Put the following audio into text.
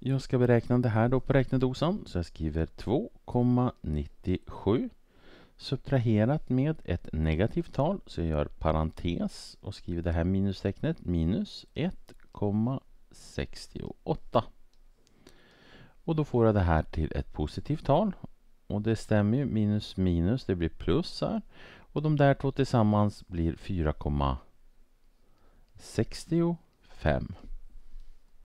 Jag ska beräkna det här då på räknedosan så jag skriver 2,97 subtraherat med ett negativt tal så jag gör parentes och skriver det här minustecknet minus 1,68. Och då får jag det här till ett positivt tal och det stämmer ju minus minus det blir plus här och de där två tillsammans blir 4,65.